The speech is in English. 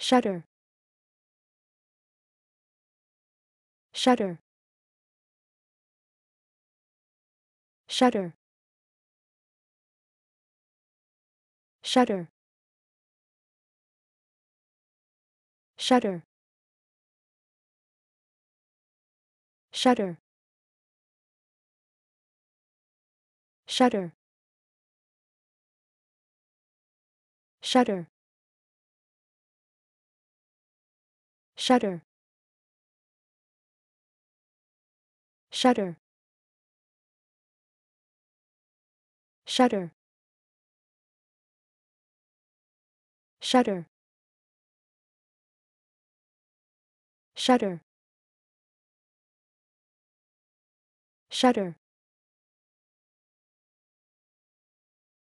shutter shutter shutter shutter shutter shutter shutter shutter shutter shutter shutter shutter shutter shutter